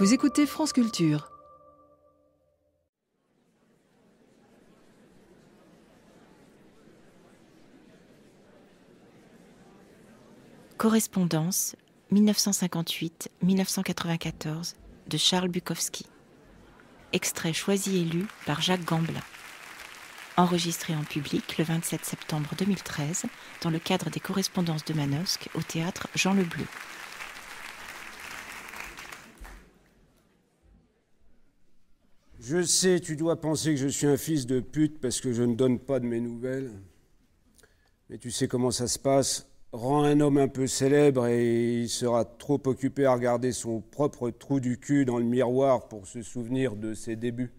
Vous écoutez France Culture. Correspondance 1958-1994 de Charles Bukowski. Extrait choisi et lu par Jacques Gamblin. Enregistré en public le 27 septembre 2013 dans le cadre des correspondances de Manosque au théâtre Jean Le Bleu. Je sais, tu dois penser que je suis un fils de pute parce que je ne donne pas de mes nouvelles. Mais tu sais comment ça se passe. Rends un homme un peu célèbre et il sera trop occupé à regarder son propre trou du cul dans le miroir pour se souvenir de ses débuts.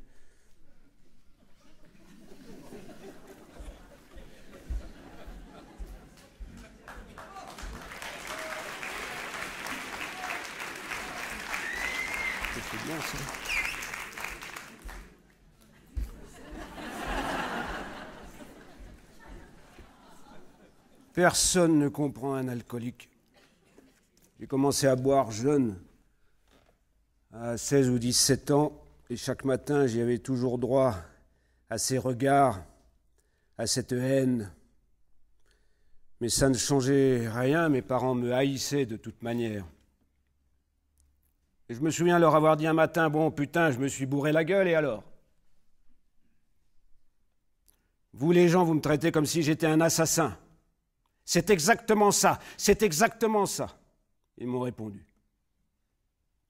Personne ne comprend un alcoolique. J'ai commencé à boire jeune, à 16 ou 17 ans, et chaque matin j'y avais toujours droit à ces regards, à cette haine. Mais ça ne changeait rien, mes parents me haïssaient de toute manière. Et je me souviens leur avoir dit un matin, bon putain, je me suis bourré la gueule, et alors Vous les gens, vous me traitez comme si j'étais un assassin. C'est exactement ça, c'est exactement ça. Ils m'ont répondu.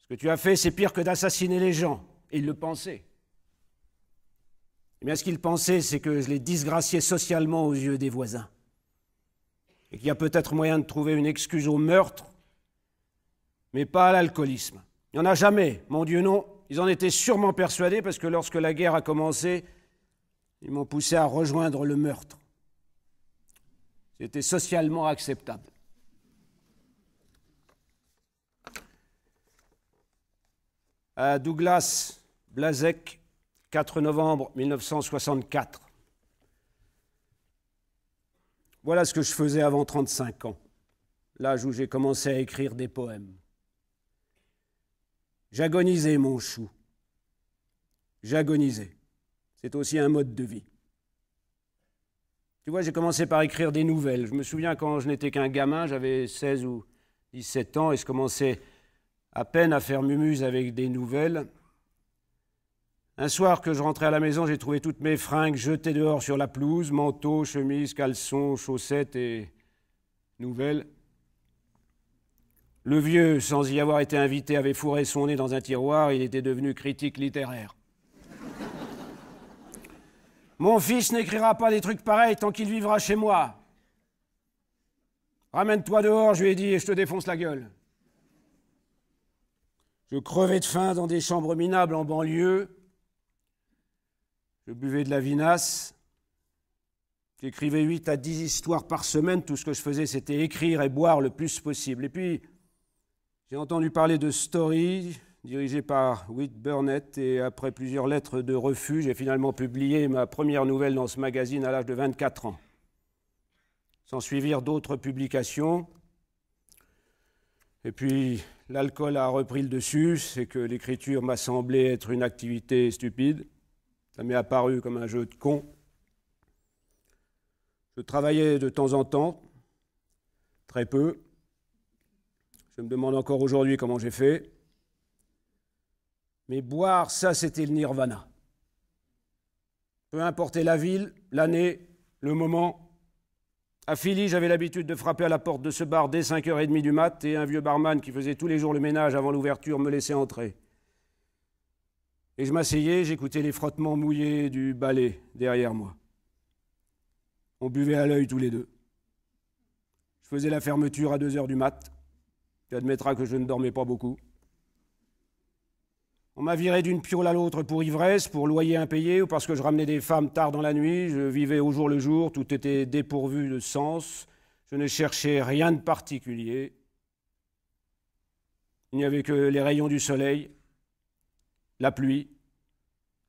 Ce que tu as fait, c'est pire que d'assassiner les gens. Et ils le pensaient. Mais eh bien, ce qu'ils pensaient, c'est que je les disgraciais socialement aux yeux des voisins. Et qu'il y a peut-être moyen de trouver une excuse au meurtre, mais pas à l'alcoolisme. Il n'y en a jamais, mon Dieu, non. Ils en étaient sûrement persuadés parce que lorsque la guerre a commencé, ils m'ont poussé à rejoindre le meurtre. Était socialement acceptable. À Douglas Blazek, 4 novembre 1964. Voilà ce que je faisais avant 35 ans, l'âge où j'ai commencé à écrire des poèmes. J'agonisais, mon chou. J'agonisais. C'est aussi un mode de vie. Tu vois, j'ai commencé par écrire des nouvelles. Je me souviens quand je n'étais qu'un gamin, j'avais 16 ou 17 ans, et je commençais à peine à faire mumuse avec des nouvelles. Un soir que je rentrais à la maison, j'ai trouvé toutes mes fringues jetées dehors sur la pelouse, manteau, chemise, caleçon, chaussettes et nouvelles. Le vieux, sans y avoir été invité, avait fourré son nez dans un tiroir, il était devenu critique littéraire. Mon fils n'écrira pas des trucs pareils tant qu'il vivra chez moi. Ramène-toi dehors, je lui ai dit, et je te défonce la gueule. Je crevais de faim dans des chambres minables en banlieue. Je buvais de la vinasse. J'écrivais 8 à 10 histoires par semaine. Tout ce que je faisais, c'était écrire et boire le plus possible. Et puis, j'ai entendu parler de stories dirigé par Whit Burnett, et après plusieurs lettres de refus, j'ai finalement publié ma première nouvelle dans ce magazine à l'âge de 24 ans. sans suivirent d'autres publications, et puis l'alcool a repris le dessus, c'est que l'écriture m'a semblé être une activité stupide, ça m'est apparu comme un jeu de con. Je travaillais de temps en temps, très peu. Je me demande encore aujourd'hui comment j'ai fait. Mais boire, ça, c'était le nirvana. Peu importe la ville, l'année, le moment. À Philly, j'avais l'habitude de frapper à la porte de ce bar dès 5h30 du mat et un vieux barman qui faisait tous les jours le ménage avant l'ouverture me laissait entrer. Et je m'asseyais, j'écoutais les frottements mouillés du balai derrière moi. On buvait à l'œil tous les deux. Je faisais la fermeture à 2h du mat. Tu admettras que je ne dormais pas beaucoup. On m'a viré d'une piole à l'autre pour ivresse, pour loyer impayé ou parce que je ramenais des femmes tard dans la nuit. Je vivais au jour le jour, tout était dépourvu de sens. Je ne cherchais rien de particulier. Il n'y avait que les rayons du soleil, la pluie,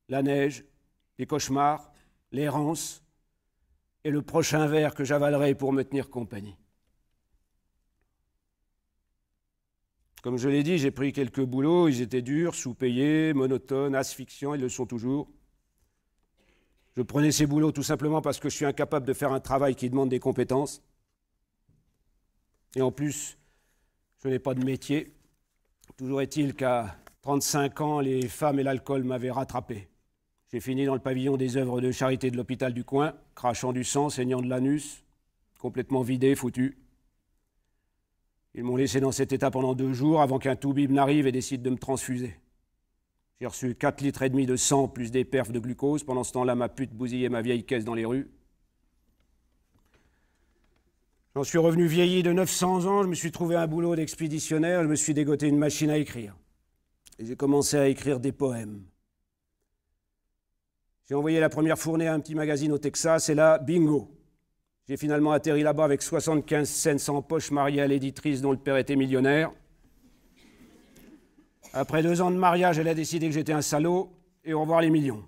la neige, les cauchemars, l'errance et le prochain verre que j'avalerais pour me tenir compagnie. Comme je l'ai dit, j'ai pris quelques boulots, ils étaient durs, sous-payés, monotones, asphyxiants, ils le sont toujours. Je prenais ces boulots tout simplement parce que je suis incapable de faire un travail qui demande des compétences. Et en plus, je n'ai pas de métier. Toujours est-il qu'à 35 ans, les femmes et l'alcool m'avaient rattrapé. J'ai fini dans le pavillon des œuvres de charité de l'hôpital du coin, crachant du sang, saignant de l'anus, complètement vidé, foutu. Ils m'ont laissé dans cet état pendant deux jours avant qu'un toubib n'arrive et décide de me transfuser. J'ai reçu 4 litres et demi de sang plus des perfs de glucose. Pendant ce temps-là, ma pute bousillait ma vieille caisse dans les rues. J'en suis revenu vieilli de 900 ans, je me suis trouvé un boulot d'expéditionnaire, je me suis dégoté une machine à écrire. Et j'ai commencé à écrire des poèmes. J'ai envoyé la première fournée à un petit magazine au Texas et là, bingo, j'ai finalement atterri là-bas avec 75 cents en poche marié à l'éditrice dont le père était millionnaire. Après deux ans de mariage, elle a décidé que j'étais un salaud et au revoir les millions.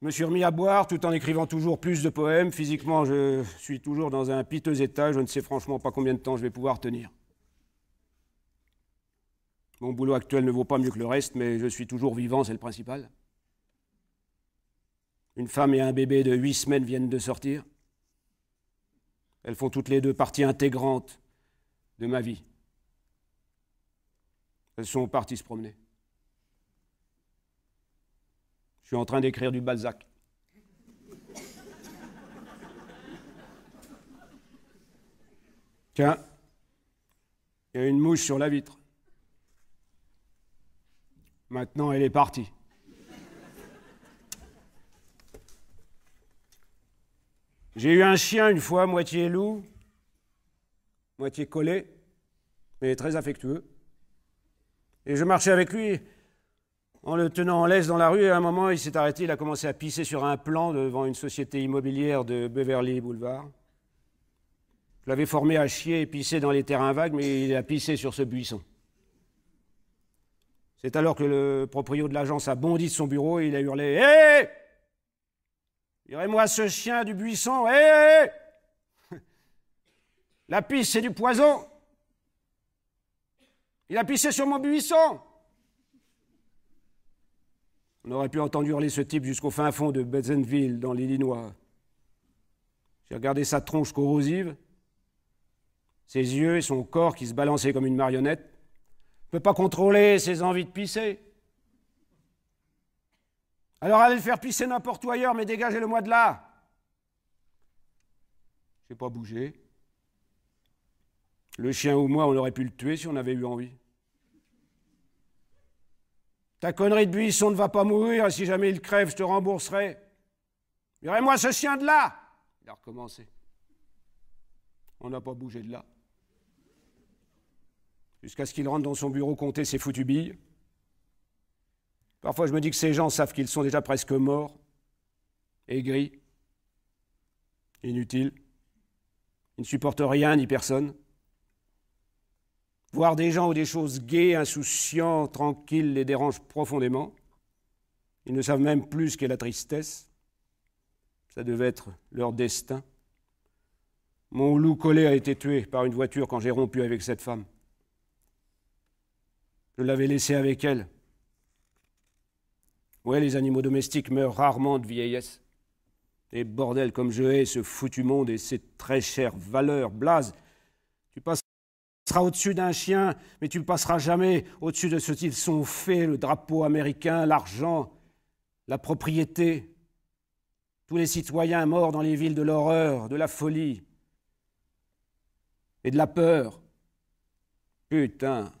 Je me suis remis à boire tout en écrivant toujours plus de poèmes. Physiquement, je suis toujours dans un piteux état. Je ne sais franchement pas combien de temps je vais pouvoir tenir. Mon boulot actuel ne vaut pas mieux que le reste, mais je suis toujours vivant, c'est le principal. Une femme et un bébé de huit semaines viennent de sortir. Elles font toutes les deux partie intégrante de ma vie. Elles sont parties se promener. Je suis en train d'écrire du Balzac. Tiens, il y a une mouche sur la vitre. Maintenant, elle est partie. J'ai eu un chien une fois, moitié loup, moitié collé, mais très affectueux. Et je marchais avec lui en le tenant en laisse dans la rue, et à un moment, il s'est arrêté, il a commencé à pisser sur un plan devant une société immobilière de Beverly Boulevard. Je l'avais formé à chier et pisser dans les terrains vagues, mais il a pissé sur ce buisson. C'est alors que le proprio de l'agence a bondi de son bureau et il a hurlé Hé aurait moi ce chien du buisson. Hé, La pisse, c'est du poison. Il a pissé sur mon buisson. On aurait pu entendre hurler ce type jusqu'au fin fond de Bensonville, dans l'Illinois. J'ai regardé sa tronche corrosive, ses yeux et son corps qui se balançaient comme une marionnette. Il ne peut pas contrôler ses envies de pisser. Alors allez le faire pisser n'importe où ailleurs, mais dégagez-le-moi de là. Je n'ai pas bougé. Le chien ou moi, on aurait pu le tuer si on avait eu envie. Ta connerie de buisson ne va pas mourir, et si jamais il crève, je te rembourserai. Virez-moi ce chien de là Il a recommencé. On n'a pas bougé de là. Jusqu'à ce qu'il rentre dans son bureau compter ses foutues billes. Parfois, je me dis que ces gens savent qu'ils sont déjà presque morts, aigris, inutiles. Ils ne supportent rien ni personne. Voir des gens ou des choses gaies, insouciantes, tranquilles les dérange profondément. Ils ne savent même plus ce qu'est la tristesse. Ça devait être leur destin. Mon loup collé a été tué par une voiture quand j'ai rompu avec cette femme. Je l'avais laissé avec elle Ouais, les animaux domestiques meurent rarement de vieillesse. Et bordel, comme je hais ce foutu monde et ses très chères valeurs, Blaze, tu passeras au-dessus d'un chien, mais tu ne passeras jamais au-dessus de ce qu'ils sont faits, le drapeau américain, l'argent, la propriété, tous les citoyens morts dans les villes de l'horreur, de la folie et de la peur. Putain.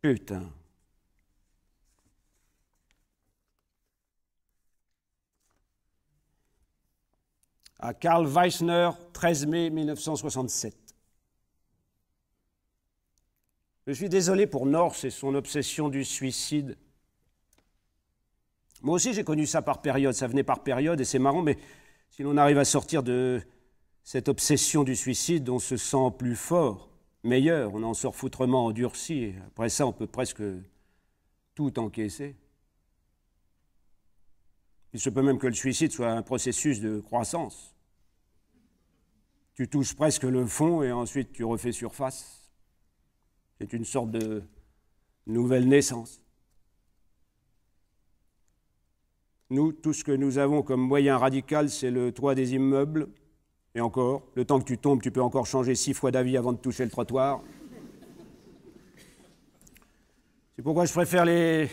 Putain. à Karl Weissner, 13 mai 1967. Je suis désolé pour Norse et son obsession du suicide. Moi aussi, j'ai connu ça par période, ça venait par période, et c'est marrant, mais si l'on arrive à sortir de cette obsession du suicide, on se sent plus fort, meilleur, on en sort foutrement endurci, après ça, on peut presque tout encaisser. Il se peut même que le suicide soit un processus de croissance tu touches presque le fond et ensuite tu refais surface. C'est une sorte de nouvelle naissance. Nous, tout ce que nous avons comme moyen radical, c'est le toit des immeubles. Et encore, le temps que tu tombes, tu peux encore changer six fois d'avis avant de toucher le trottoir. C'est pourquoi je préfère les,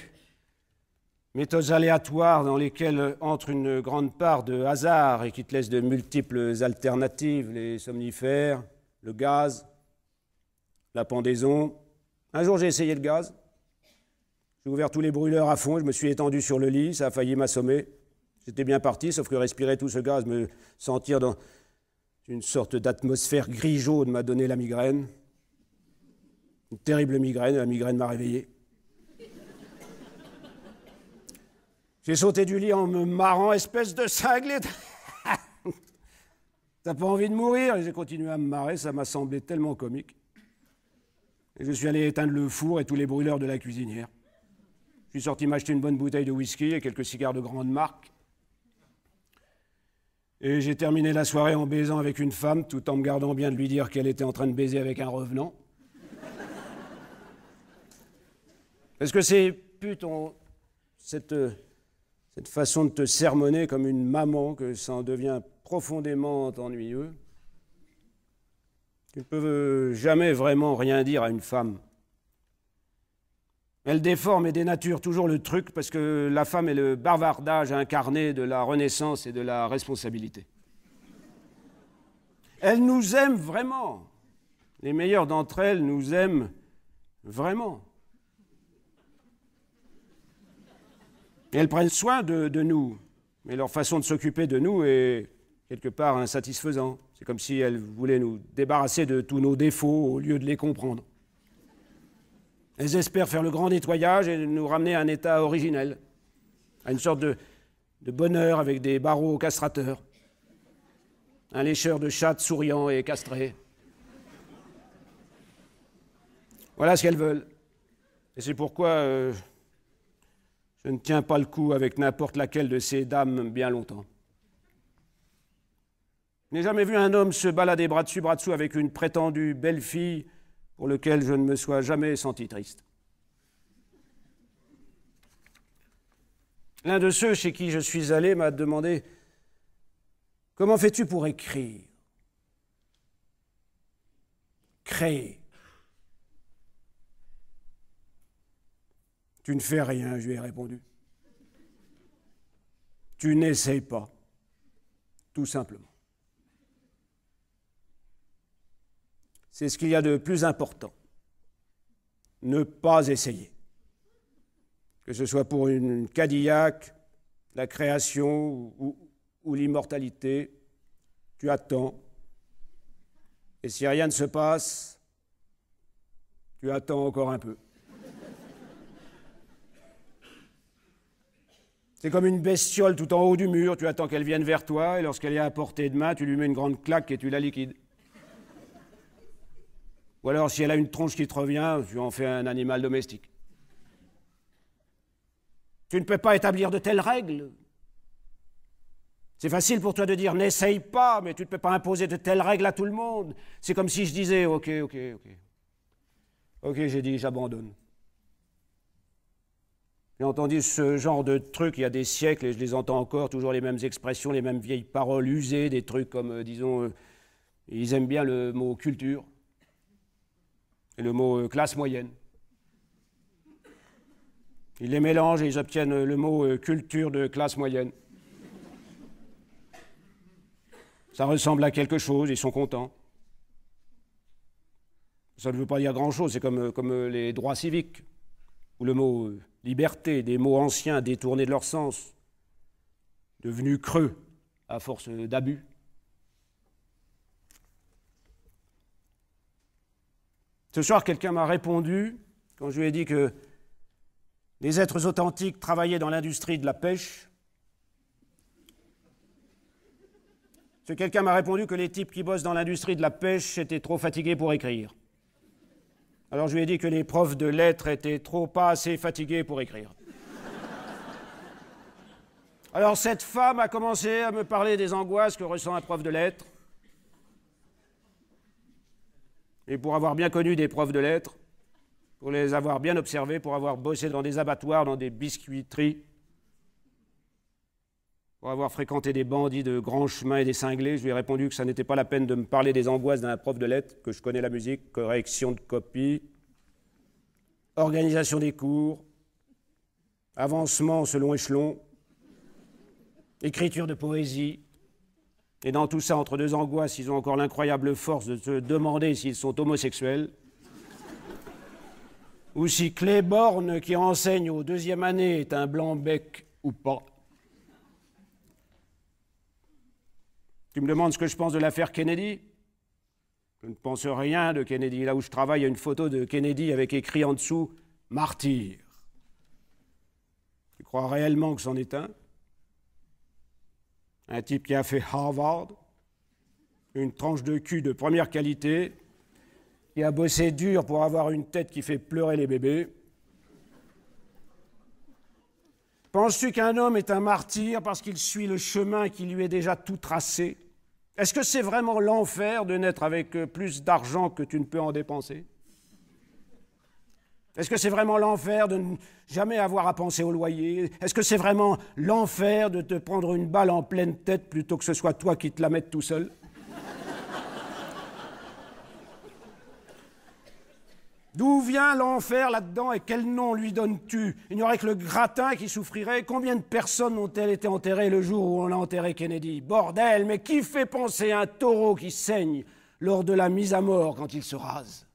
méthodes aléatoires dans lesquelles entre une grande part de hasard et qui te laissent de multiples alternatives, les somnifères, le gaz, la pendaison. Un jour j'ai essayé le gaz, j'ai ouvert tous les brûleurs à fond, je me suis étendu sur le lit, ça a failli m'assommer. J'étais bien parti, sauf que respirer tout ce gaz, me sentir dans une sorte d'atmosphère gris-jaune m'a donné la migraine. Une terrible migraine, la migraine m'a réveillé. J'ai sauté du lit en me marrant, espèce de cinglé. T'as pas envie de mourir J'ai continué à me marrer, ça m'a semblé tellement comique. Et je suis allé éteindre le four et tous les brûleurs de la cuisinière. Je suis sorti m'acheter une bonne bouteille de whisky et quelques cigares de grande marque. Et j'ai terminé la soirée en baisant avec une femme, tout en me gardant bien de lui dire qu'elle était en train de baiser avec un revenant. Est-ce que ces putes cette euh, cette façon de te sermonner comme une maman, que ça en devient profondément ennuyeux. Tu ne peux jamais vraiment rien dire à une femme. Elle déforme et dénature toujours le truc parce que la femme est le bavardage incarné de la renaissance et de la responsabilité. Elle nous aime vraiment. Les meilleures d'entre elles nous aiment vraiment. Et elles prennent soin de, nous. Mais leur façon de s'occuper de nous est quelque part insatisfaisante. C'est comme si elles voulaient nous débarrasser de tous nos défauts au lieu de les comprendre. Elles espèrent faire le grand nettoyage et nous ramener à un état originel, à une sorte de, bonheur avec des barreaux castrateurs, un lécheur de chatte souriant et castré. Voilà ce qu'elles veulent. Et c'est pourquoi euh, je ne tiens pas le coup avec n'importe laquelle de ces dames bien longtemps. Je n'ai jamais vu un homme se balader bras dessus, bras dessous avec une prétendue belle fille pour laquelle je ne me sois jamais senti triste. L'un de ceux chez qui je suis allé m'a demandé Comment fais-tu pour écrire Créer Tu ne fais rien, je lui ai répondu. Tu n'essayes pas, tout simplement. C'est ce qu'il y a de plus important. Ne pas essayer. Que ce soit pour une Cadillac, la création ou, ou l'immortalité, tu attends. Et si rien ne se passe, tu attends encore un peu. C'est comme une bestiole tout en haut du mur, tu attends qu'elle vienne vers toi, et lorsqu'elle est à portée de main, tu lui mets une grande claque et tu la liquides. Ou alors, si elle a une tronche qui te revient, tu en fais un animal domestique. Tu ne peux pas établir de telles règles. C'est facile pour toi de dire n'essaye pas, mais tu ne peux pas imposer de telles règles à tout le monde. C'est comme si je disais ok, ok, ok. Ok, j'ai dit j'abandonne. J'ai entendu ce genre de trucs il y a des siècles et je les entends encore, toujours les mêmes expressions, les mêmes vieilles paroles usées, des trucs comme, euh, disons, euh, ils aiment bien le mot culture et le mot euh, classe moyenne. Ils les mélangent et ils obtiennent le mot culture de classe moyenne. Ça ressemble à quelque chose, ils sont contents. Ça ne veut pas dire grand-chose, c'est comme, comme les droits civiques, ou le mot liberté, des mots anciens détournés de leur sens, devenus creux à force d'abus. Ce soir, quelqu'un m'a répondu quand je lui ai dit que les êtres authentiques travaillaient dans l'industrie de la pêche. Ce quelqu'un m'a répondu que les types qui bossent dans l'industrie de la pêche étaient trop fatigués pour écrire. Alors je lui ai dit que les profs de lettres étaient trop pas assez fatigués pour écrire. Alors cette femme a commencé à me parler des angoisses que ressent un prof de lettres. Et pour avoir bien connu des profs de lettres, pour les avoir bien observés, pour avoir bossé dans des abattoirs, dans des biscuiteries, pour avoir fréquenté des bandits de grands chemins et des cinglés, je lui ai répondu que ça n'était pas la peine de me parler des angoisses d'un prof de lettres, que je connais la musique, correction de copie, organisation des cours, avancement selon échelon, écriture de poésie. Et dans tout ça, entre deux angoisses, ils ont encore l'incroyable force de se demander s'ils sont homosexuels. ou si Cléborne, qui enseigne aux deuxième année, est un blanc bec ou pas. Tu me demandes ce que je pense de l'affaire Kennedy Je ne pense rien de Kennedy. Là où je travaille, il y a une photo de Kennedy avec écrit en dessous Martyr. Tu crois réellement que c'en est un Un type qui a fait Harvard, une tranche de cul de première qualité, qui a bossé dur pour avoir une tête qui fait pleurer les bébés Penses-tu qu'un homme est un martyr parce qu'il suit le chemin qui lui est déjà tout tracé Est-ce que c'est vraiment l'enfer de naître avec euh, plus d'argent que tu ne peux en dépenser Est-ce que c'est vraiment l'enfer de ne jamais avoir à penser au loyer Est-ce que c'est vraiment l'enfer de te prendre une balle en pleine tête plutôt que ce soit toi qui te la mettes tout seul D'où vient l'enfer là-dedans et quel nom lui donnes-tu Il n'y aurait que le gratin qui souffrirait. Combien de personnes ont-elles été enterrées le jour où on a enterré Kennedy Bordel, mais qui fait penser à un taureau qui saigne lors de la mise à mort quand il se rase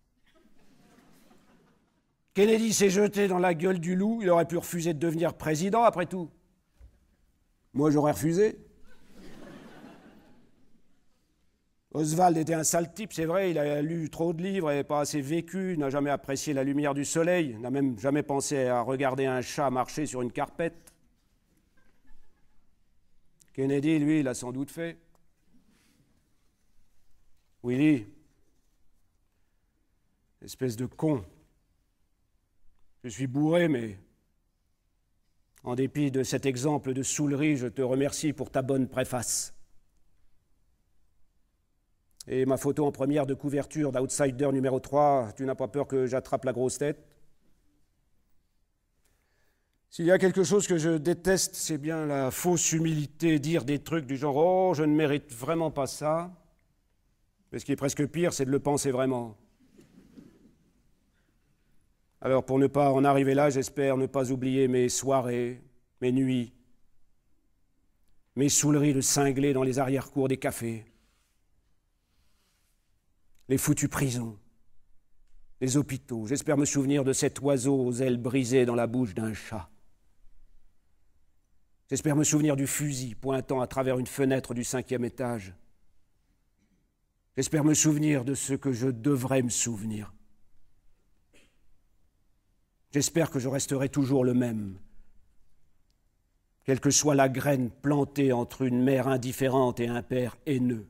Kennedy s'est jeté dans la gueule du loup, il aurait pu refuser de devenir président après tout. Moi j'aurais refusé. Oswald était un sale type, c'est vrai, il a lu trop de livres et pas assez vécu, n'a jamais apprécié la lumière du soleil, n'a même jamais pensé à regarder un chat marcher sur une carpette. Kennedy, lui, l'a sans doute fait. Willy, espèce de con. Je suis bourré, mais en dépit de cet exemple de saoulerie, je te remercie pour ta bonne préface. Et ma photo en première de couverture d'Outsider numéro 3, tu n'as pas peur que j'attrape la grosse tête S'il y a quelque chose que je déteste, c'est bien la fausse humilité, dire des trucs du genre Oh, je ne mérite vraiment pas ça. Mais ce qui est presque pire, c'est de le penser vraiment. Alors pour ne pas en arriver là, j'espère ne pas oublier mes soirées, mes nuits, mes soûleries de cinglés dans les arrière-cours des cafés les foutues prisons, les hôpitaux. J'espère me souvenir de cet oiseau aux ailes brisées dans la bouche d'un chat. J'espère me souvenir du fusil pointant à travers une fenêtre du cinquième étage. J'espère me souvenir de ce que je devrais me souvenir. J'espère que je resterai toujours le même, quelle que soit la graine plantée entre une mère indifférente et un père haineux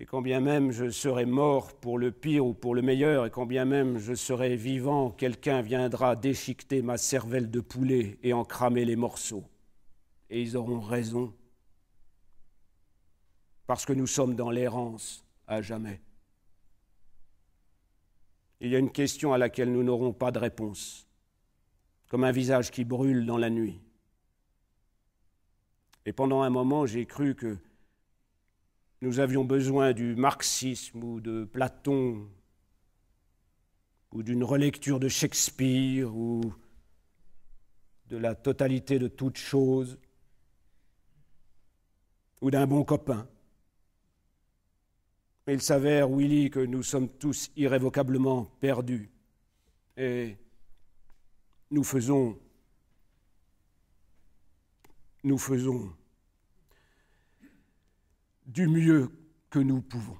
et quand bien même je serai mort pour le pire ou pour le meilleur, et quand bien même je serai vivant, quelqu'un viendra déchiqueter ma cervelle de poulet et en cramer les morceaux. Et ils auront raison, parce que nous sommes dans l'errance à jamais. Il y a une question à laquelle nous n'aurons pas de réponse, comme un visage qui brûle dans la nuit. Et pendant un moment, j'ai cru que nous avions besoin du marxisme ou de Platon ou d'une relecture de Shakespeare ou de la totalité de toute chose ou d'un bon copain. Il s'avère, Willy, que nous sommes tous irrévocablement perdus et nous faisons, nous faisons du mieux que nous pouvons.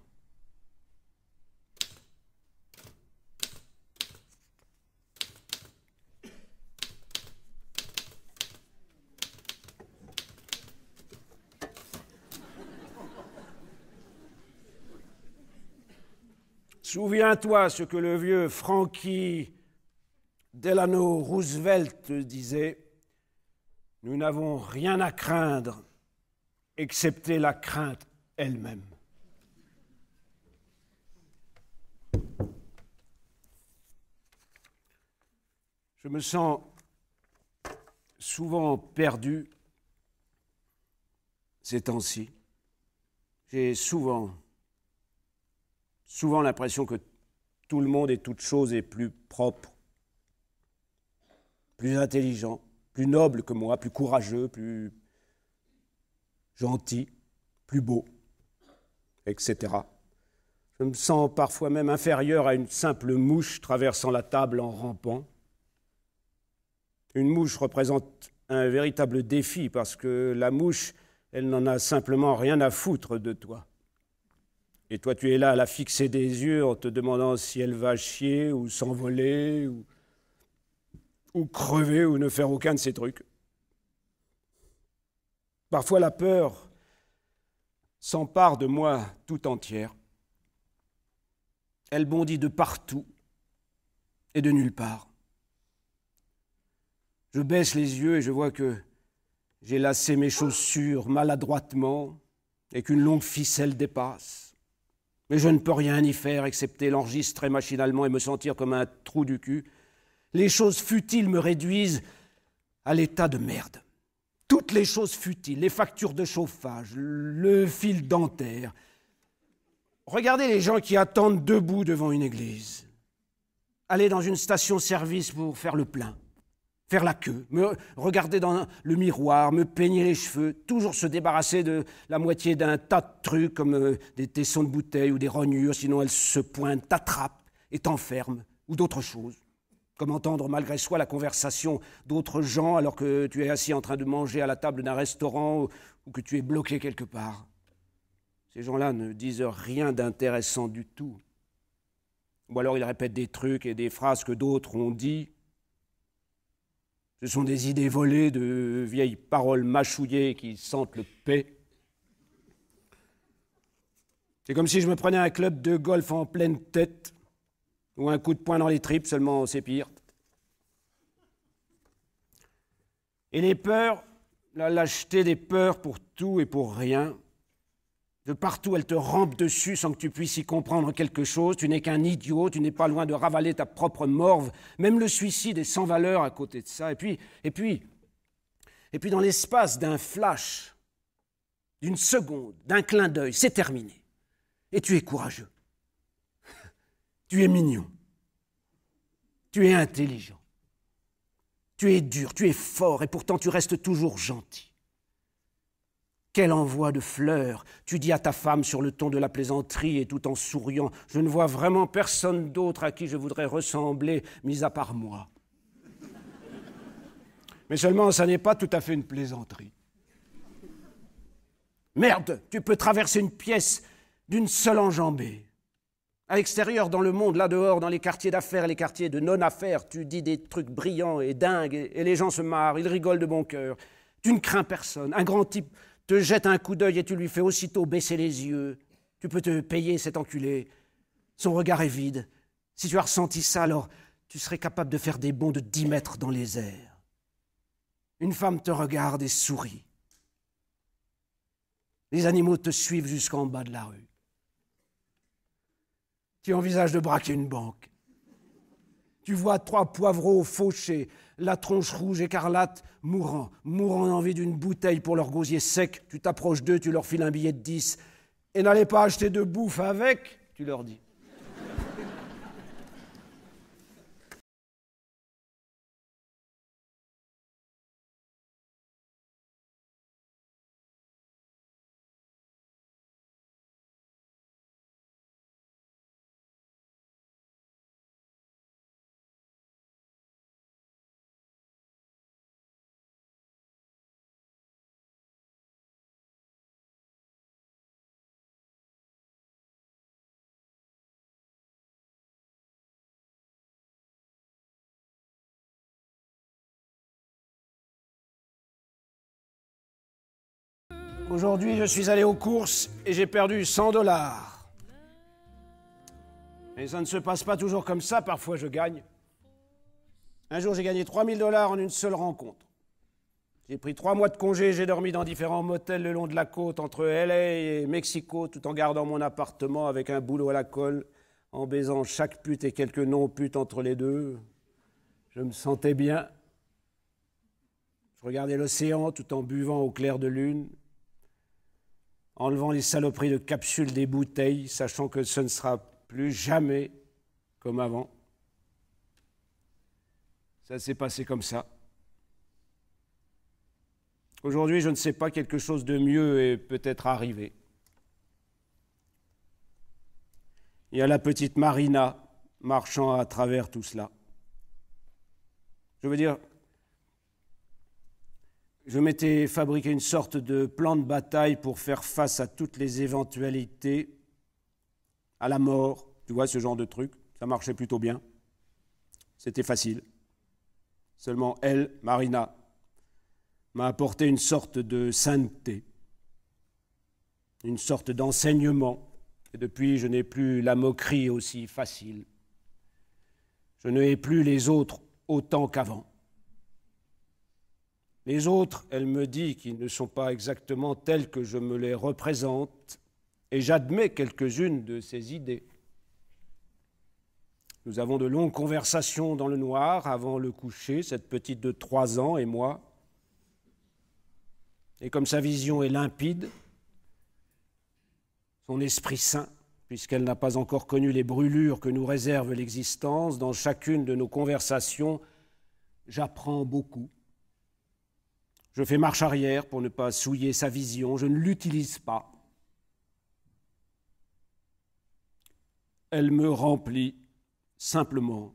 Souviens-toi ce que le vieux Frankie Delano Roosevelt disait, nous n'avons rien à craindre excepté la crainte elle-même. Je me sens souvent perdu ces temps-ci. J'ai souvent, souvent l'impression que tout le monde et toute chose est plus propre, plus intelligent, plus noble que moi, plus courageux, plus gentil, plus beau etc. Je me sens parfois même inférieur à une simple mouche traversant la table en rampant. Une mouche représente un véritable défi parce que la mouche, elle n'en a simplement rien à foutre de toi. Et toi, tu es là à la fixer des yeux en te demandant si elle va chier ou s'envoler ou, ou crever ou ne faire aucun de ces trucs. Parfois, la peur s'empare de moi tout entière. Elle bondit de partout et de nulle part. Je baisse les yeux et je vois que j'ai lassé mes chaussures maladroitement et qu'une longue ficelle dépasse. Mais je ne peux rien y faire excepté l'enregistrer machinalement et me sentir comme un trou du cul. Les choses futiles me réduisent à l'état de merde toutes les choses futiles, les factures de chauffage, le fil dentaire. Regardez les gens qui attendent debout devant une église. Aller dans une station-service pour faire le plein, faire la queue, me regarder dans le miroir, me peigner les cheveux, toujours se débarrasser de la moitié d'un tas de trucs comme euh, des tessons de bouteilles ou des rognures, sinon elles se pointent, t'attrapent et t'enferment, ou d'autres choses. Comme entendre malgré soi la conversation d'autres gens alors que tu es assis en train de manger à la table d'un restaurant ou que tu es bloqué quelque part. Ces gens-là ne disent rien d'intéressant du tout. Ou alors ils répètent des trucs et des phrases que d'autres ont dit. Ce sont des idées volées de vieilles paroles mâchouillées qui sentent le paix. C'est comme si je me prenais un club de golf en pleine tête ou un coup de poing dans les tripes, seulement c'est pire. Et les peurs, la lâcheté des peurs pour tout et pour rien. De partout, elle te rampe dessus sans que tu puisses y comprendre quelque chose. Tu n'es qu'un idiot, tu n'es pas loin de ravaler ta propre morve. Même le suicide est sans valeur à côté de ça. Et puis, et puis, et puis dans l'espace d'un flash, d'une seconde, d'un clin d'œil, c'est terminé. Et tu es courageux. Tu es mignon. Tu es intelligent. Tu es dur, tu es fort, et pourtant tu restes toujours gentil. Quel envoi de fleurs Tu dis à ta femme sur le ton de la plaisanterie et tout en souriant Je ne vois vraiment personne d'autre à qui je voudrais ressembler, mis à part moi. Mais seulement, ça n'est pas tout à fait une plaisanterie. Merde, tu peux traverser une pièce d'une seule enjambée. À l'extérieur, dans le monde, là dehors, dans les quartiers d'affaires et les quartiers de non-affaires, tu dis des trucs brillants et dingues, et, les gens se marrent, ils rigolent de bon cœur. Tu ne crains personne. Un grand type te jette un coup d'œil et tu lui fais aussitôt baisser les yeux. Tu peux te payer cet enculé. Son regard est vide. Si tu as ressenti ça, alors tu serais capable de faire des bonds de dix mètres dans les airs. Une femme te regarde et sourit. Les animaux te suivent jusqu'en bas de la rue. Tu envisages de braquer une banque. Tu vois trois poivreaux fauchés, la tronche rouge écarlate, mourant, mourant d'envie d'une bouteille pour leur gosier sec. Tu t'approches d'eux, tu leur files un billet de 10. Et n'allez pas acheter de bouffe avec, tu leur dis. Aujourd'hui, je suis allé aux courses et j'ai perdu 100 dollars. Mais ça ne se passe pas toujours comme ça, parfois je gagne. Un jour, j'ai gagné 3000 dollars en une seule rencontre. J'ai pris trois mois de congé, j'ai dormi dans différents motels le long de la côte entre LA et Mexico, tout en gardant mon appartement avec un boulot à la colle, en baisant chaque pute et quelques non-putes entre les deux. Je me sentais bien. Je regardais l'océan tout en buvant au clair de lune enlevant les saloperies de capsules des bouteilles, sachant que ce ne sera plus jamais comme avant. Ça s'est passé comme ça. Aujourd'hui, je ne sais pas, quelque chose de mieux est peut-être arrivé. Il y a la petite Marina marchant à travers tout cela. Je veux dire, je m'étais fabriqué une sorte de plan de bataille pour faire face à toutes les éventualités, à la mort, tu vois, ce genre de truc. Ça marchait plutôt bien. C'était facile. Seulement elle, Marina, m'a apporté une sorte de sainteté, une sorte d'enseignement. Et depuis, je n'ai plus la moquerie aussi facile. Je ne hais plus les autres autant qu'avant. Les autres, elle me dit, qui ne sont pas exactement telles que je me les représente, et j'admets quelques-unes de ses idées. Nous avons de longues conversations dans le noir avant le coucher, cette petite de trois ans et moi. Et comme sa vision est limpide, son esprit saint, puisqu'elle n'a pas encore connu les brûlures que nous réserve l'existence, dans chacune de nos conversations, j'apprends beaucoup. Je fais marche arrière pour ne pas souiller sa vision, je ne l'utilise pas. Elle me remplit simplement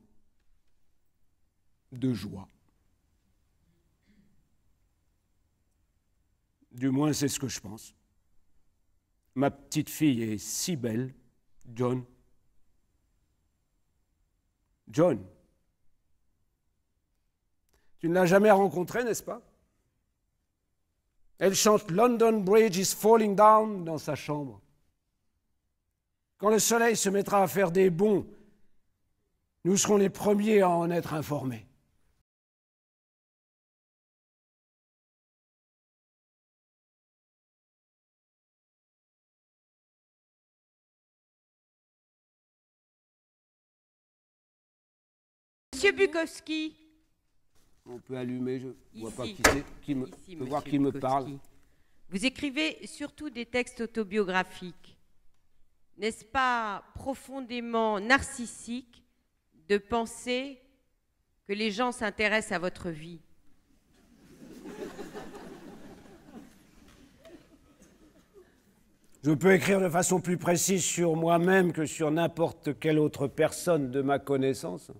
de joie. Du moins, c'est ce que je pense. Ma petite fille est si belle, John. John, tu ne l'as jamais rencontrée, n'est-ce pas elle chante London Bridge is falling down dans sa chambre. Quand le soleil se mettra à faire des bonds, nous serons les premiers à en être informés. Monsieur Bukowski. On peut allumer, je ne vois pas qui me, voir qui me parle. Vous écrivez surtout des textes autobiographiques. N'est-ce pas profondément narcissique de penser que les gens s'intéressent à votre vie Je peux écrire de façon plus précise sur moi-même que sur n'importe quelle autre personne de ma connaissance.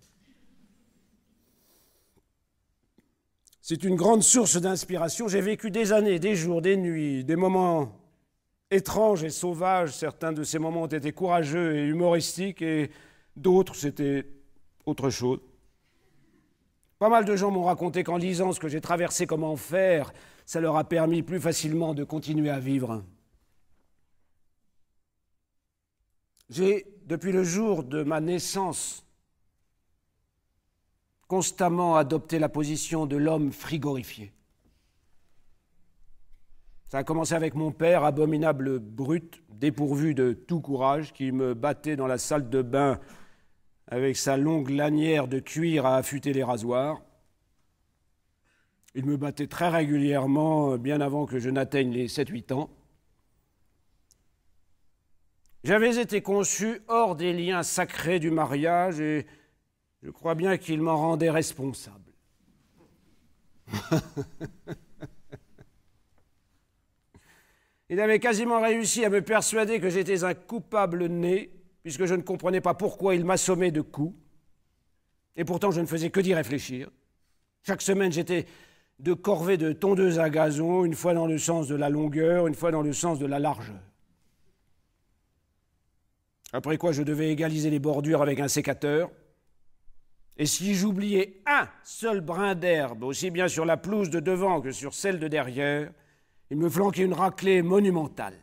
C'est une grande source d'inspiration. J'ai vécu des années, des jours, des nuits, des moments étranges et sauvages. Certains de ces moments ont été courageux et humoristiques et d'autres, c'était autre chose. Pas mal de gens m'ont raconté qu'en lisant ce que j'ai traversé comme enfer, ça leur a permis plus facilement de continuer à vivre. J'ai, depuis le jour de ma naissance, constamment adopter la position de l'homme frigorifié. Ça a commencé avec mon père, abominable brute, dépourvu de tout courage, qui me battait dans la salle de bain avec sa longue lanière de cuir à affûter les rasoirs. Il me battait très régulièrement, euh, bien avant que je n'atteigne les 7-8 ans. J'avais été conçu hors des liens sacrés du mariage et je crois bien qu'il m'en rendait responsable. Il avait quasiment réussi à me persuader que j'étais un coupable né, puisque je ne comprenais pas pourquoi il m'assommait de coups. Et pourtant, je ne faisais que d'y réfléchir. Chaque semaine, j'étais de corvée de tondeuse à gazon, une fois dans le sens de la longueur, une fois dans le sens de la largeur. Après quoi, je devais égaliser les bordures avec un sécateur. Et si j'oubliais un seul brin d'herbe, aussi bien sur la pelouse de devant que sur celle de derrière, il me flanquait une raclée monumentale.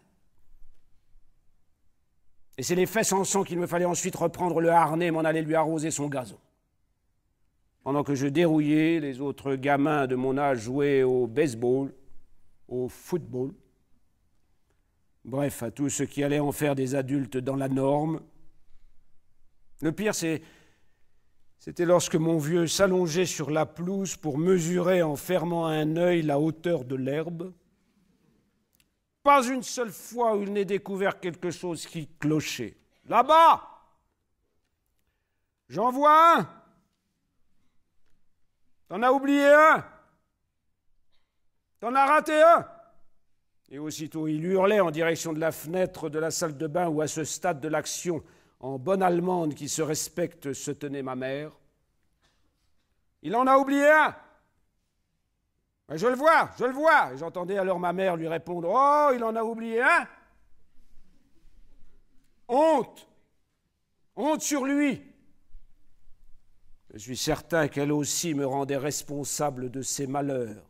Et c'est les fesses en sang qu'il me fallait ensuite reprendre le harnais et m'en aller lui arroser son gazon. Pendant que je dérouillais, les autres gamins de mon âge jouaient au baseball, au football, bref, à tout ce qui allait en faire des adultes dans la norme. Le pire, c'est c'était lorsque mon vieux s'allongeait sur la pelouse pour mesurer en fermant un œil la hauteur de l'herbe. Pas une seule fois où il n'ait découvert quelque chose qui clochait. Là-bas J'en vois un T'en as oublié un T'en as raté un Et aussitôt, il hurlait en direction de la fenêtre de la salle de bain où, à ce stade de l'action, en bonne allemande qui se respecte, se tenait ma mère. Il en a oublié un. Ben, je le vois, je le vois. J'entendais alors ma mère lui répondre Oh, il en a oublié un. Honte, honte sur lui. Je suis certain qu'elle aussi me rendait responsable de ses malheurs.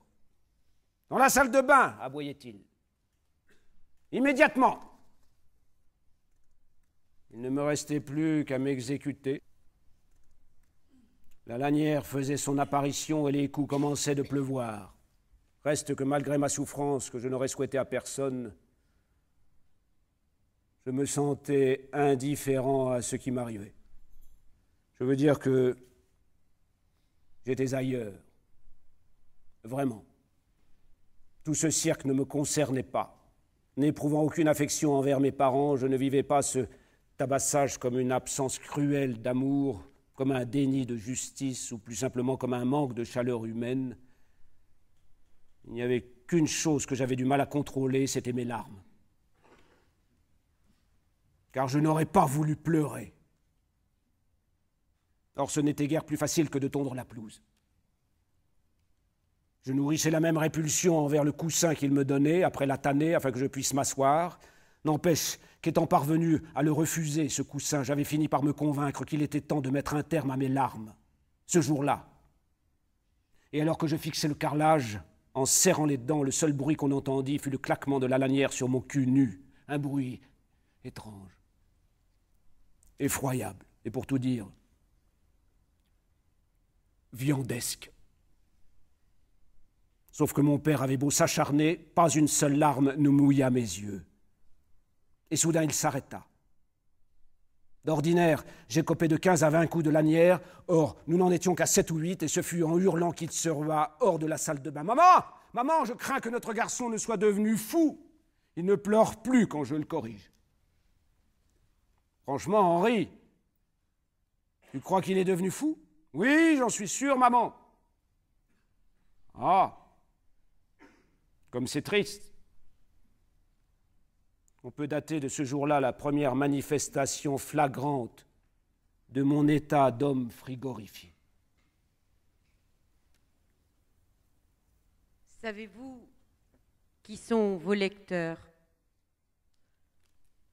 Dans la salle de bain, aboyait-il. Immédiatement. Il ne me restait plus qu'à m'exécuter. La lanière faisait son apparition et les coups commençaient de pleuvoir. Reste que malgré ma souffrance que je n'aurais souhaité à personne, je me sentais indifférent à ce qui m'arrivait. Je veux dire que j'étais ailleurs. Vraiment. Tout ce cirque ne me concernait pas. N'éprouvant aucune affection envers mes parents, je ne vivais pas ce comme une absence cruelle d'amour, comme un déni de justice ou plus simplement comme un manque de chaleur humaine. Il n'y avait qu'une chose que j'avais du mal à contrôler, c'était mes larmes. Car je n'aurais pas voulu pleurer. Or, ce n'était guère plus facile que de tondre la pelouse. Je nourrissais la même répulsion envers le coussin qu'il me donnait après la tannée afin que je puisse m'asseoir, N'empêche qu'étant parvenu à le refuser, ce coussin, j'avais fini par me convaincre qu'il était temps de mettre un terme à mes larmes, ce jour-là. Et alors que je fixais le carrelage, en serrant les dents, le seul bruit qu'on entendit fut le claquement de la lanière sur mon cul nu, un bruit étrange, effroyable, et pour tout dire, viandesque. Sauf que mon père avait beau s'acharner, pas une seule larme ne mouilla mes yeux et soudain il s'arrêta. D'ordinaire, j'ai copé de quinze à vingt coups de lanière, or nous n'en étions qu'à sept ou huit, et ce fut en hurlant qu'il se rua hors de la salle de bain. Maman Maman, je crains que notre garçon ne soit devenu fou. Il ne pleure plus quand je le corrige. Franchement, Henri, tu crois qu'il est devenu fou Oui, j'en suis sûr, maman. Ah, comme c'est triste. On peut dater de ce jour-là la première manifestation flagrante de mon état d'homme frigorifié. Savez-vous qui sont vos lecteurs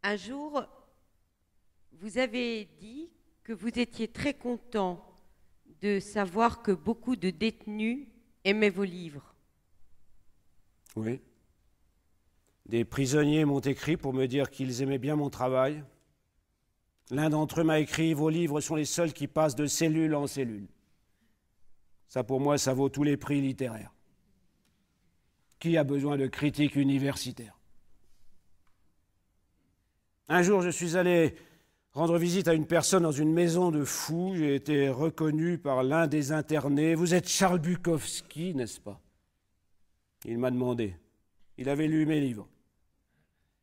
Un jour, vous avez dit que vous étiez très content de savoir que beaucoup de détenus aimaient vos livres. Oui. Des prisonniers m'ont écrit pour me dire qu'ils aimaient bien mon travail. L'un d'entre eux m'a écrit Vos livres sont les seuls qui passent de cellule en cellule. Ça, pour moi, ça vaut tous les prix littéraires. Qui a besoin de critiques universitaires Un jour, je suis allé rendre visite à une personne dans une maison de fous. J'ai été reconnu par l'un des internés. Vous êtes Charles Bukowski, n'est-ce pas Il m'a demandé. Il avait lu mes livres.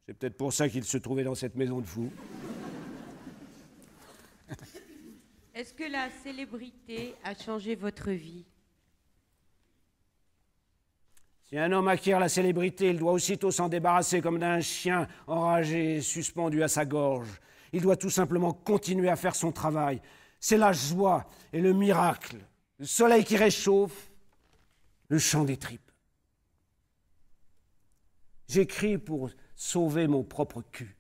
C'est peut-être pour ça qu'il se trouvait dans cette maison de fous. Est-ce que la célébrité a changé votre vie si un homme acquiert la célébrité, il doit aussitôt s'en débarrasser comme d'un chien enragé suspendu à sa gorge. Il doit tout simplement continuer à faire son travail. C'est la joie et le miracle. Le soleil qui réchauffe, le chant des tripes. J'écris pour sauver mon propre cul,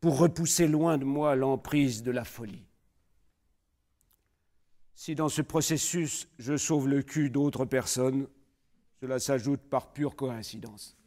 pour repousser loin de moi l'emprise de la folie. Si dans ce processus je sauve le cul d'autres personnes, cela s'ajoute par pure coïncidence.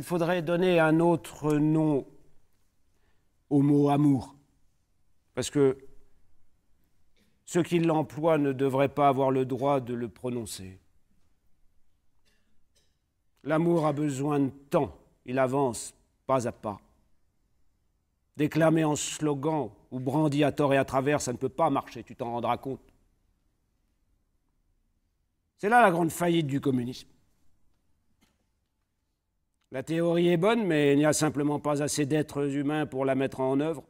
il faudrait donner un autre nom au mot amour. Parce que ceux qui l'emploient ne devraient pas avoir le droit de le prononcer. L'amour a besoin de temps, il avance pas à pas. Déclamer en slogan ou brandi à tort et à travers, ça ne peut pas marcher, tu t'en rendras compte. C'est là la grande faillite du communisme. La théorie est bonne, mais il n'y a simplement pas assez d'êtres humains pour la mettre en œuvre.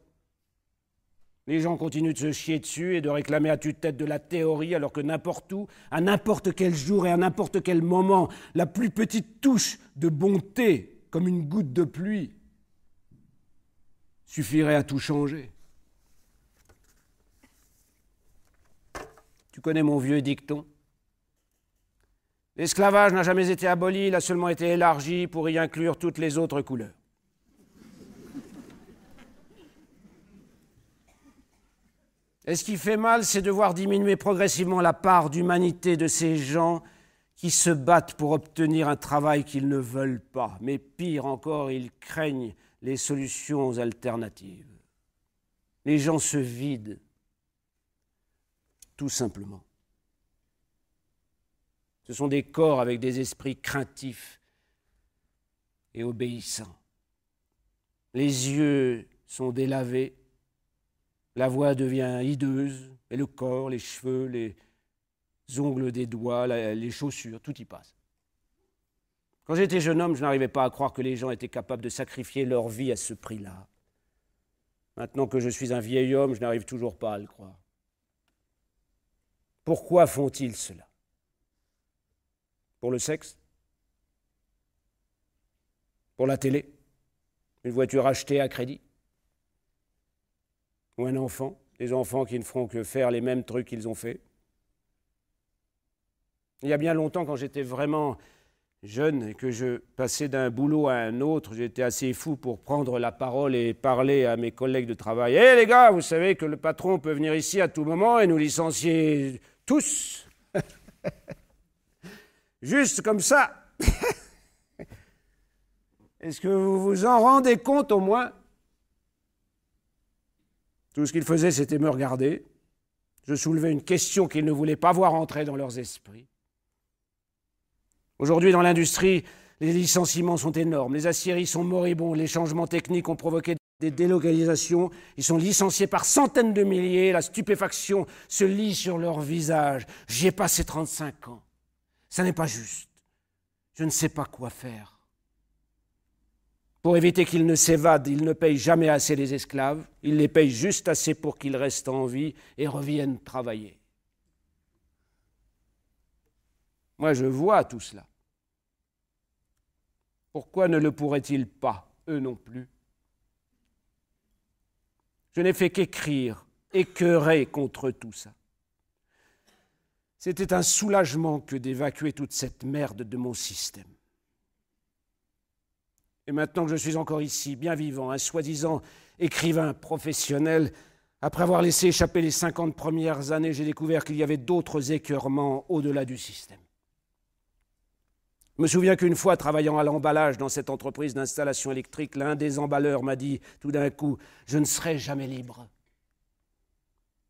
Les gens continuent de se chier dessus et de réclamer à tue-tête de la théorie, alors que n'importe où, à n'importe quel jour et à n'importe quel moment, la plus petite touche de bonté, comme une goutte de pluie, suffirait à tout changer. Tu connais mon vieux dicton L'esclavage n'a jamais été aboli, il a seulement été élargi pour y inclure toutes les autres couleurs. Et ce qui fait mal, c'est de voir diminuer progressivement la part d'humanité de ces gens qui se battent pour obtenir un travail qu'ils ne veulent pas. Mais pire encore, ils craignent les solutions alternatives. Les gens se vident, tout simplement. Ce sont des corps avec des esprits craintifs et obéissants. Les yeux sont délavés, la voix devient hideuse, et le corps, les cheveux, les ongles des doigts, les chaussures, tout y passe. Quand j'étais jeune homme, je n'arrivais pas à croire que les gens étaient capables de sacrifier leur vie à ce prix-là. Maintenant que je suis un vieil homme, je n'arrive toujours pas à le croire. Pourquoi font-ils cela pour le sexe Pour la télé Une voiture achetée à crédit Ou un enfant Des enfants qui ne feront que faire les mêmes trucs qu'ils ont fait Il y a bien longtemps, quand j'étais vraiment jeune et que je passais d'un boulot à un autre, j'étais assez fou pour prendre la parole et parler à mes collègues de travail. Hé eh, les gars, vous savez que le patron peut venir ici à tout moment et nous licencier tous juste comme ça. Est-ce que vous vous en rendez compte au moins Tout ce qu'ils faisaient, c'était me regarder. Je soulevais une question qu'ils ne voulaient pas voir entrer dans leurs esprits. Aujourd'hui, dans l'industrie, les licenciements sont énormes, les aciéries sont moribondes, les changements techniques ont provoqué des délocalisations, ils sont licenciés par centaines de milliers, la stupéfaction se lit sur leur visage. J'y ai passé 35 ans ça n'est pas juste. Je ne sais pas quoi faire. Pour éviter qu'ils ne s'évadent, ils ne payent jamais assez les esclaves, Ils les payent juste assez pour qu'ils restent en vie et reviennent travailler. Moi, je vois tout cela. Pourquoi ne le pourraient-ils pas, eux non plus Je n'ai fait qu'écrire, écœurer contre tout ça. C'était un soulagement que d'évacuer toute cette merde de mon système. Et maintenant que je suis encore ici, bien vivant, un soi-disant écrivain professionnel, après avoir laissé échapper les 50 premières années, j'ai découvert qu'il y avait d'autres écœurements au-delà du système. Je me souviens qu'une fois, travaillant à l'emballage dans cette entreprise d'installation électrique, l'un des emballeurs m'a dit tout d'un coup Je ne serai jamais libre.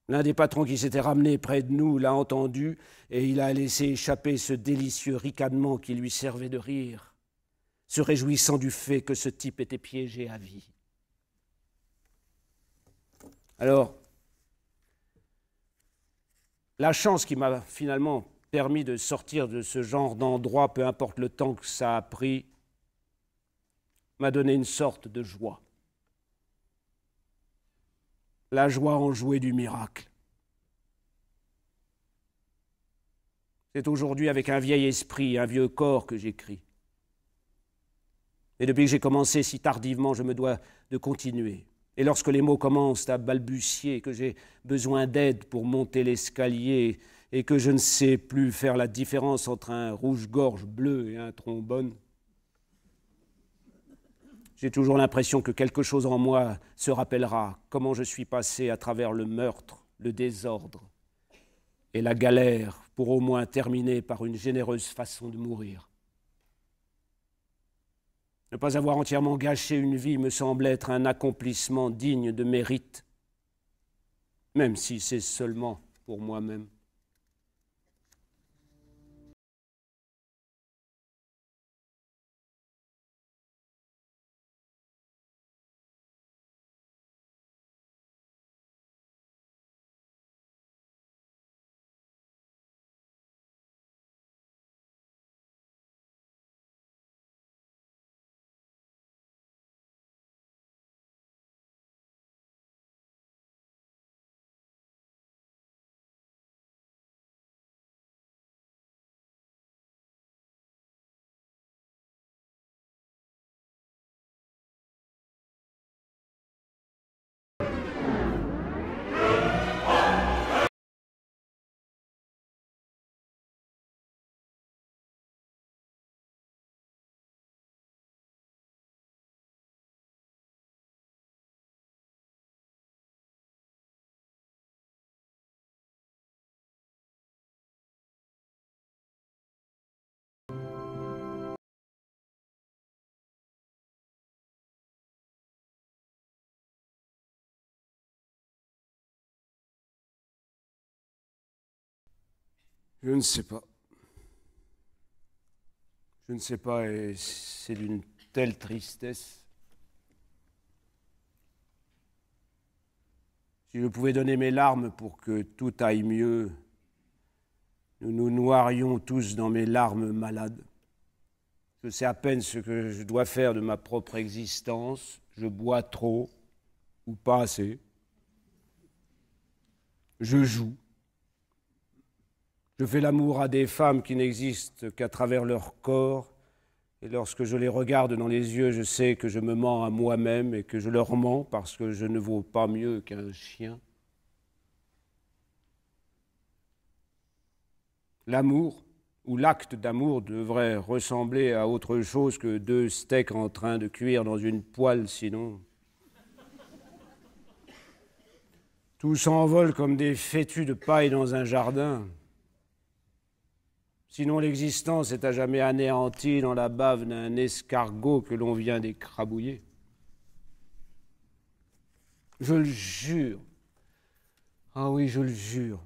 L'un des patrons qui s'était ramené près de nous l'a entendu et il a laissé échapper ce délicieux ricanement qui lui servait de rire, se réjouissant du fait que ce type était piégé à vie. Alors, la chance qui m'a finalement permis de sortir de ce genre d'endroit, peu importe le temps que ça a pris, m'a donné une sorte de joie la joie en enjouée du miracle. C'est aujourd'hui avec un vieil esprit, un vieux corps que j'écris. Et depuis que j'ai commencé si tardivement, je me dois de continuer. Et lorsque les mots commencent à balbutier, que j'ai besoin d'aide pour monter l'escalier et que je ne sais plus faire la différence entre un rouge-gorge bleu et un trombone, j'ai toujours l'impression que quelque chose en moi se rappellera comment je suis passé à travers le meurtre, le désordre et la galère pour au moins terminer par une généreuse façon de mourir. Ne pas avoir entièrement gâché une vie me semble être un accomplissement digne de mérite, même si c'est seulement pour moi-même. Je ne sais pas. Je ne sais pas, et c'est d'une telle tristesse. Si je pouvais donner mes larmes pour que tout aille mieux, nous nous noierions tous dans mes larmes malades. Je sais à peine ce que je dois faire de ma propre existence. Je bois trop ou pas assez. Je joue. Je fais l'amour à des femmes qui n'existent qu'à travers leur corps, et lorsque je les regarde dans les yeux, je sais que je me mens à moi-même et que je leur mens parce que je ne vaux pas mieux qu'un chien. L'amour ou l'acte d'amour devrait ressembler à autre chose que deux steaks en train de cuire dans une poêle, sinon. Tout s'envole comme des fétus de paille dans un jardin. Sinon l'existence est à jamais anéantie dans la bave d'un escargot que l'on vient d'écrabouiller. Je le jure. Ah oui, je le jure.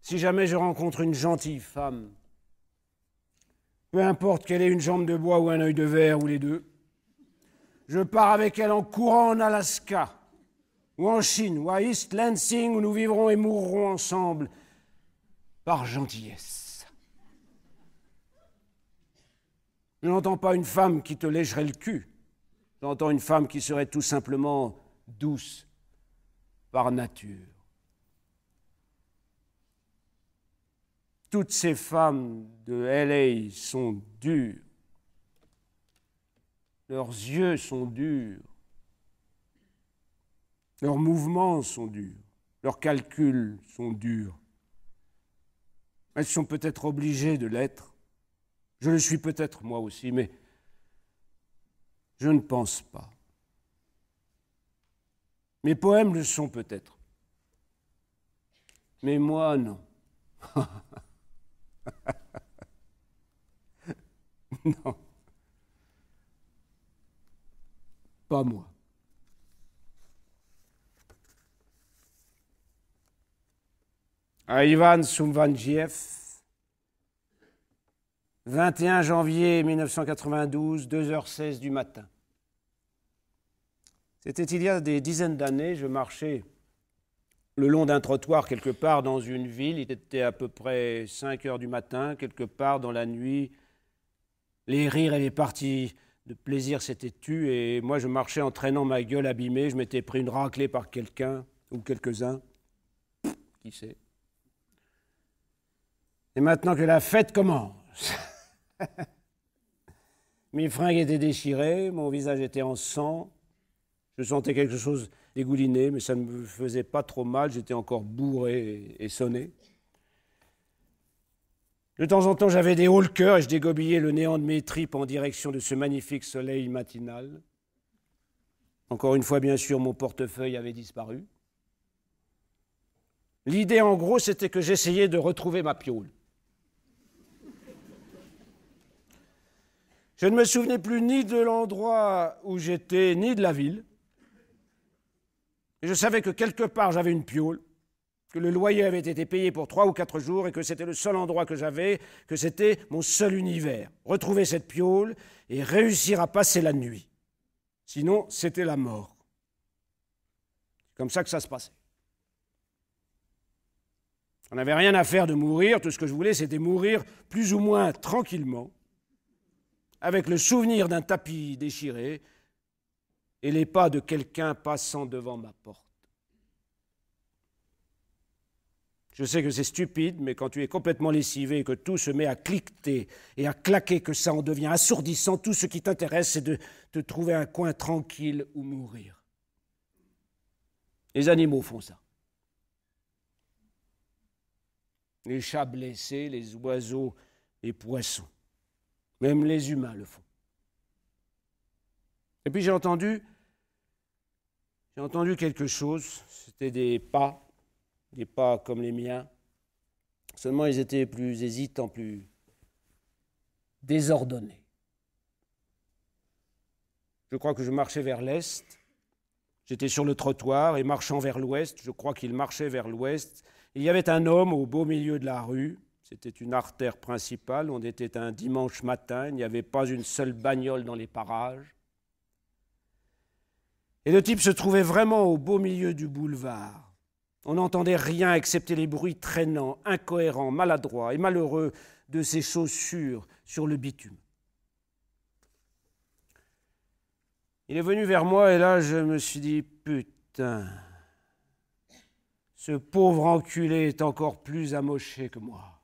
Si jamais je rencontre une gentille femme, peu importe qu'elle ait une jambe de bois ou un œil de verre ou les deux, je pars avec elle en courant en Alaska ou en Chine, ou à East Lansing, où nous vivrons et mourrons ensemble, par gentillesse. Je n'entends pas une femme qui te légerait le cul, j'entends une femme qui serait tout simplement douce par nature. Toutes ces femmes de LA sont dures, leurs yeux sont durs, leurs mouvements sont durs, leurs calculs sont durs. Elles sont peut-être obligées de l'être. Je le suis peut-être moi aussi, mais je ne pense pas. Mes poèmes le sont peut-être. Mais moi, non. non. Pas moi. à Ivan Soumvanjiev, 21 janvier 1992, 2h16 du matin. C'était il y a des dizaines d'années, je marchais le long d'un trottoir quelque part dans une ville, il était à peu près 5 heures du matin, quelque part dans la nuit, les rires et les parties de plaisir s'étaient tus et moi je marchais en traînant ma gueule abîmée, je m'étais pris une raclée par quelqu'un ou quelques-uns, qui sait. Et maintenant que la fête commence. Mes fringues étaient déchirées, mon visage était en sang. Je sentais quelque chose dégouliné, mais ça ne me faisait pas trop mal. J'étais encore bourré et sonné. De temps en temps, j'avais des hauts le cœur et je dégobillais le néant de mes tripes en direction de ce magnifique soleil matinal. Encore une fois, bien sûr, mon portefeuille avait disparu. L'idée, en gros, c'était que j'essayais de retrouver ma pioule. Je ne me souvenais plus ni de l'endroit où j'étais, ni de la ville. Et je savais que quelque part j'avais une pioule, que le loyer avait été payé pour trois ou quatre jours et que c'était le seul endroit que j'avais, que c'était mon seul univers. Retrouver cette pioule et réussir à passer la nuit. Sinon, c'était la mort. C'est comme ça que ça se passait. On n'avait rien à faire de mourir, tout ce que je voulais, c'était mourir plus ou moins tranquillement avec le souvenir d'un tapis déchiré et les pas de quelqu'un passant devant ma porte. Je sais que c'est stupide, mais quand tu es complètement lessivé et que tout se met à cliqueter et à claquer, que ça en devient assourdissant, tout ce qui t'intéresse, c'est de te trouver un coin tranquille ou mourir. Les animaux font ça. Les chats blessés, les oiseaux, les poissons. Même les humains le font. Et puis j'ai entendu, j'ai entendu quelque chose, c'était des pas, des pas comme les miens, seulement ils étaient plus hésitants, plus désordonnés. Je crois que je marchais vers l'est, j'étais sur le trottoir et marchant vers l'ouest, je crois qu'il marchait vers l'ouest, il y avait un homme au beau milieu de la rue, c'était une artère principale. On était un dimanche matin. Il n'y avait pas une seule bagnole dans les parages. Et le type se trouvait vraiment au beau milieu du boulevard. On n'entendait rien excepté les bruits traînants, incohérents, maladroits et malheureux de ses chaussures sur le bitume. Il est venu vers moi et là je me suis dit putain, ce pauvre enculé est encore plus amoché que moi.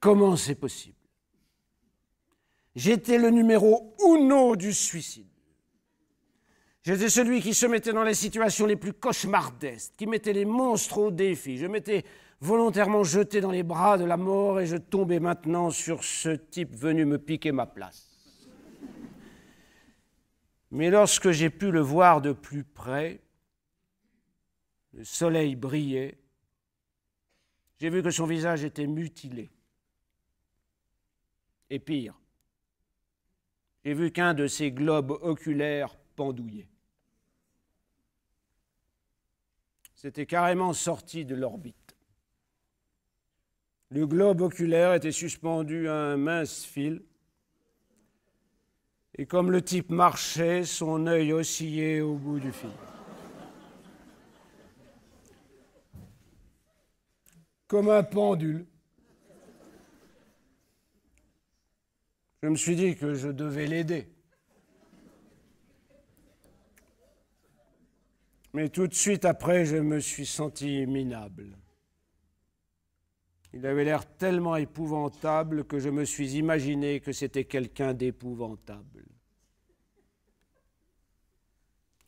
Comment c'est possible J'étais le numéro uno du suicide. J'étais celui qui se mettait dans les situations les plus cauchemardestes, qui mettait les monstres au défi. Je m'étais volontairement jeté dans les bras de la mort et je tombais maintenant sur ce type venu me piquer ma place. Mais lorsque j'ai pu le voir de plus près, le soleil brillait, j'ai vu que son visage était mutilé. Et pire, j'ai vu qu'un de ces globes oculaires pendouillait. C'était carrément sorti de l'orbite. Le globe oculaire était suspendu à un mince fil, et comme le type marchait, son œil oscillait au bout du fil. Comme un pendule. Je me suis dit que je devais l'aider. Mais tout de suite après, je me suis senti minable. Il avait l'air tellement épouvantable que je me suis imaginé que c'était quelqu'un d'épouvantable.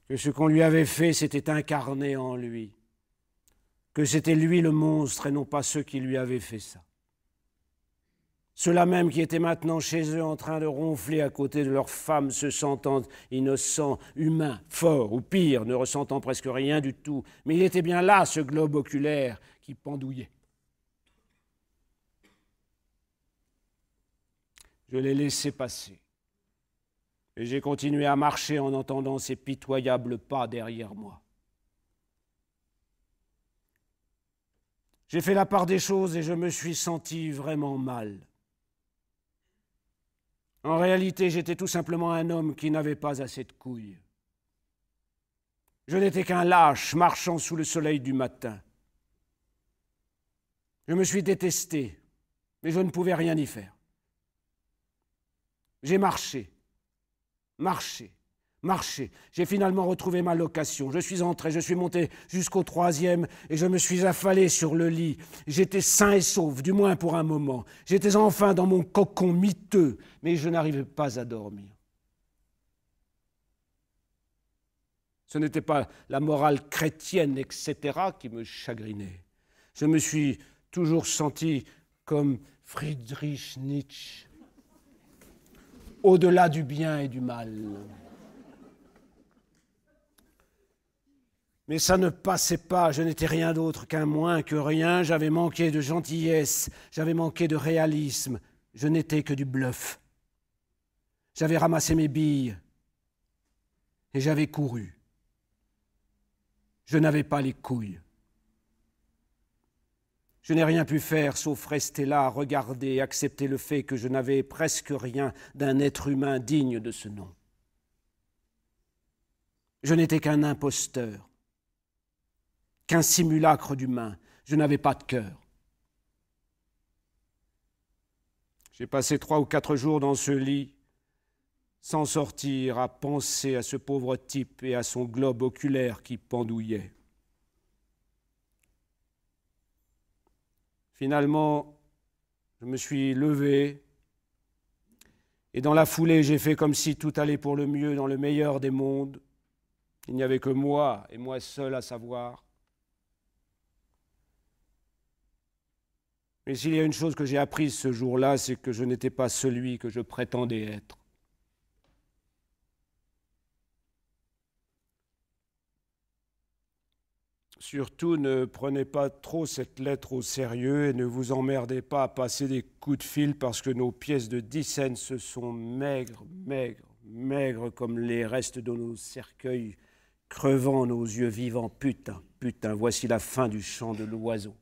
Que ce qu'on lui avait fait s'était incarné en lui. Que c'était lui le monstre et non pas ceux qui lui avaient fait ça. Ceux-là même qui étaient maintenant chez eux en train de ronfler à côté de leurs femmes, se sentant innocents, humains, forts ou pire, ne ressentant presque rien du tout. Mais il était bien là, ce globe oculaire qui pendouillait. Je l'ai laissé passer. Et j'ai continué à marcher en entendant ces pitoyables pas derrière moi. J'ai fait la part des choses et je me suis senti vraiment mal. En réalité, j'étais tout simplement un homme qui n'avait pas assez de couilles. Je n'étais qu'un lâche marchant sous le soleil du matin. Je me suis détesté, mais je ne pouvais rien y faire. J'ai marché, marché, marché. J'ai finalement retrouvé ma location. Je suis entré, je suis monté jusqu'au troisième et je me suis affalé sur le lit. J'étais sain et sauf, du moins pour un moment. J'étais enfin dans mon cocon miteux, mais je n'arrivais pas à dormir. Ce n'était pas la morale chrétienne, etc., qui me chagrinait. Je me suis toujours senti comme Friedrich Nietzsche, au-delà du bien et du mal. Mais ça ne passait pas, je n'étais rien d'autre qu'un moins que rien, j'avais manqué de gentillesse, j'avais manqué de réalisme, je n'étais que du bluff. J'avais ramassé mes billes et j'avais couru. Je n'avais pas les couilles. Je n'ai rien pu faire sauf rester là, regarder, accepter le fait que je n'avais presque rien d'un être humain digne de ce nom. Je n'étais qu'un imposteur qu'un simulacre d'humain. Je n'avais pas de cœur. J'ai passé trois ou quatre jours dans ce lit, sans sortir, à penser à ce pauvre type et à son globe oculaire qui pendouillait. Finalement, je me suis levé et dans la foulée, j'ai fait comme si tout allait pour le mieux dans le meilleur des mondes. Il n'y avait que moi et moi seul à savoir. Mais s'il y a une chose que j'ai apprise ce jour-là, c'est que je n'étais pas celui que je prétendais être. Surtout, ne prenez pas trop cette lettre au sérieux et ne vous emmerdez pas à passer des coups de fil parce que nos pièces de dix se sont maigres, maigres, maigres comme les restes de nos cercueils crevant nos yeux vivants. Putain, putain, voici la fin du chant de l'oiseau.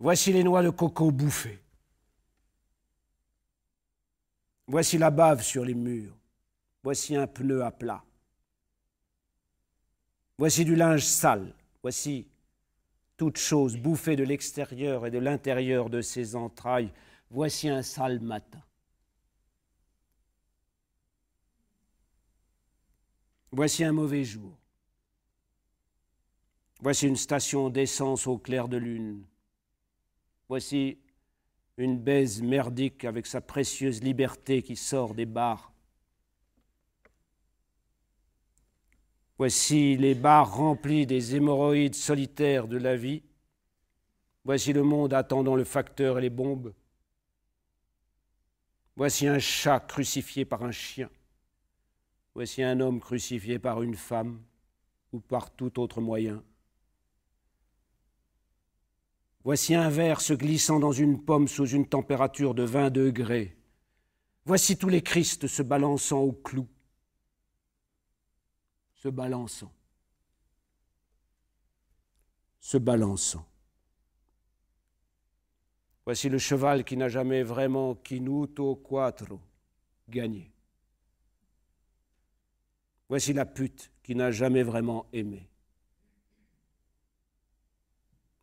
Voici les noix de coco bouffées. Voici la bave sur les murs. Voici un pneu à plat. Voici du linge sale. Voici toute chose bouffée de l'extérieur et de l'intérieur de ses entrailles. Voici un sale matin. Voici un mauvais jour. Voici une station d'essence au clair de lune. Voici une baise merdique avec sa précieuse liberté qui sort des bars. Voici les bars remplis des hémorroïdes solitaires de la vie. Voici le monde attendant le facteur et les bombes. Voici un chat crucifié par un chien. Voici un homme crucifié par une femme ou par tout autre moyen. Voici un ver se glissant dans une pomme sous une température de 20 degrés. Voici tous les Christs se balançant au clou. Se balançant. Se balançant. Voici le cheval qui n'a jamais vraiment quinuto quattro gagné. Voici la pute qui n'a jamais vraiment aimé.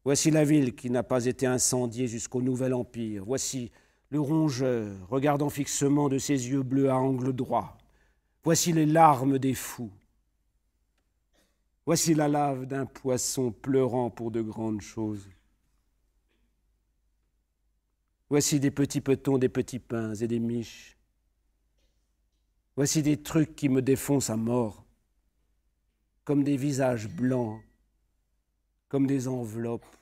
Voici la ville qui n'a pas été incendiée jusqu'au Nouvel Empire. Voici le rongeur regardant fixement de ses yeux bleus à angle droit. Voici les larmes des fous. Voici la lave d'un poisson pleurant pour de grandes choses. Voici des petits petons, des petits pins et des miches. Voici des trucs qui me défoncent à mort, comme des visages blancs, comme des enveloppes,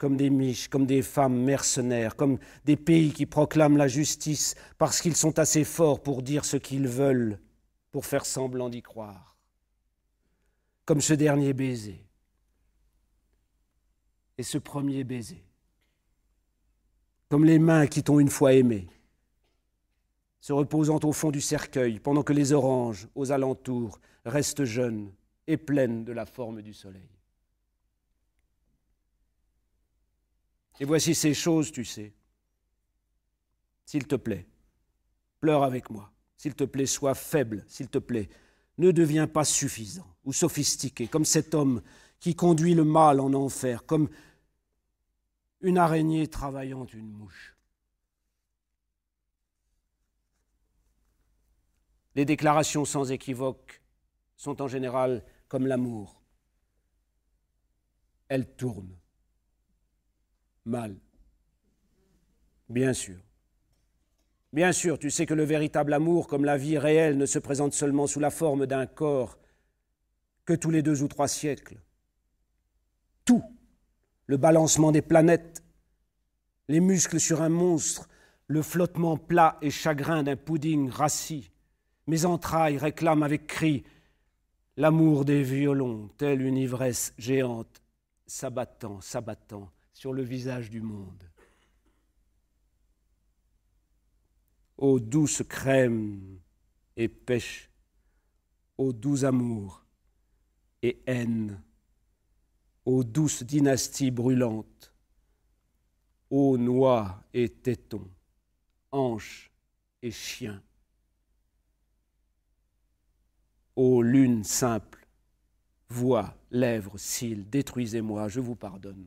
comme des miches, comme des femmes mercenaires, comme des pays qui proclament la justice parce qu'ils sont assez forts pour dire ce qu'ils veulent, pour faire semblant d'y croire, comme ce dernier baiser et ce premier baiser, comme les mains qui t'ont une fois aimé, se reposant au fond du cercueil pendant que les oranges aux alentours restent jeunes et pleines de la forme du soleil. Et voici ces choses, tu sais. S'il te plaît, pleure avec moi. S'il te plaît, sois faible. S'il te plaît, ne deviens pas suffisant ou sophistiqué, comme cet homme qui conduit le mal en enfer, comme une araignée travaillant une mouche. Les déclarations sans équivoque sont en général comme l'amour. Elles tournent mal. Bien sûr. Bien sûr, tu sais que le véritable amour, comme la vie réelle, ne se présente seulement sous la forme d'un corps que tous les deux ou trois siècles. Tout, le balancement des planètes, les muscles sur un monstre, le flottement plat et chagrin d'un pudding rassis, mes entrailles réclament avec cri l'amour des violons, telle une ivresse géante, s'abattant, s'abattant, sur le visage du monde. Ô douce crème et pêche, ô doux amour et haine, ô douce dynastie brûlante, ô noix et tétons, hanches et chiens, ô lune simple, voix, lèvres, cils, détruisez-moi, je vous pardonne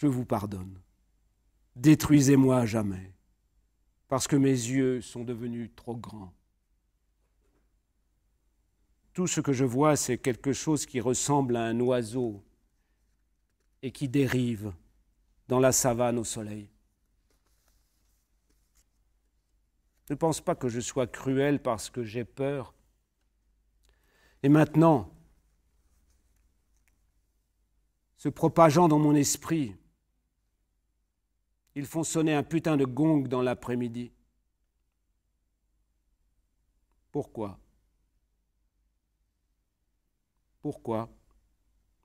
je vous pardonne. Détruisez-moi à jamais, parce que mes yeux sont devenus trop grands. Tout ce que je vois, c'est quelque chose qui ressemble à un oiseau et qui dérive dans la savane au soleil. Ne pense pas que je sois cruel parce que j'ai peur. Et maintenant, se propageant dans mon esprit, ils font sonner un putain de gong dans l'après-midi. Pourquoi Pourquoi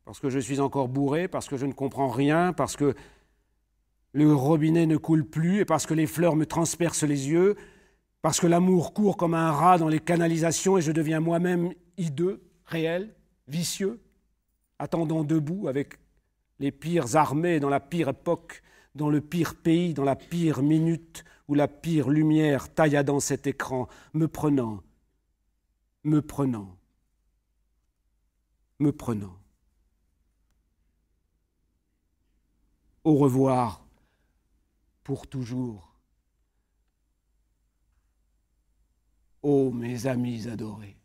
Parce que je suis encore bourré, parce que je ne comprends rien, parce que le robinet ne coule plus et parce que les fleurs me transpercent les yeux, parce que l'amour court comme un rat dans les canalisations et je deviens moi-même hideux, réel, vicieux, attendant debout avec les pires armées dans la pire époque dans le pire pays, dans la pire minute où la pire lumière tailla dans cet écran, me prenant, me prenant, me prenant. Au revoir pour toujours. Ô oh, mes amis adorés.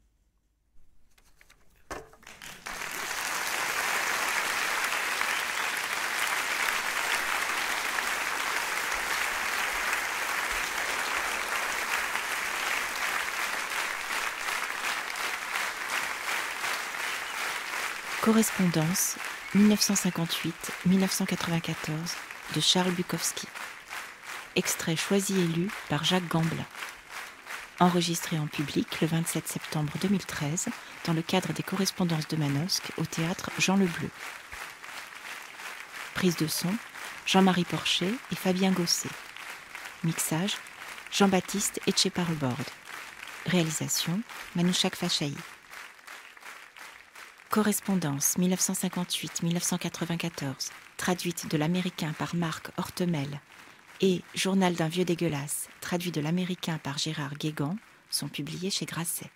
Correspondance 1958-1994 de Charles Bukowski. Extrait choisi et lu par Jacques Gamblin. Enregistré en public le 27 septembre 2013 dans le cadre des correspondances de Manosque au théâtre Jean Le Bleu. Prise de son Jean-Marie Porcher et Fabien Gosset. Mixage Jean-Baptiste Etcheparrebord. Réalisation Manouchak Fachaï. Correspondance 1958-1994, traduite de l'américain par Marc Hortemel, et Journal d'un vieux dégueulasse, traduit de l'américain par Gérard Guégan, sont publiés chez Grasset.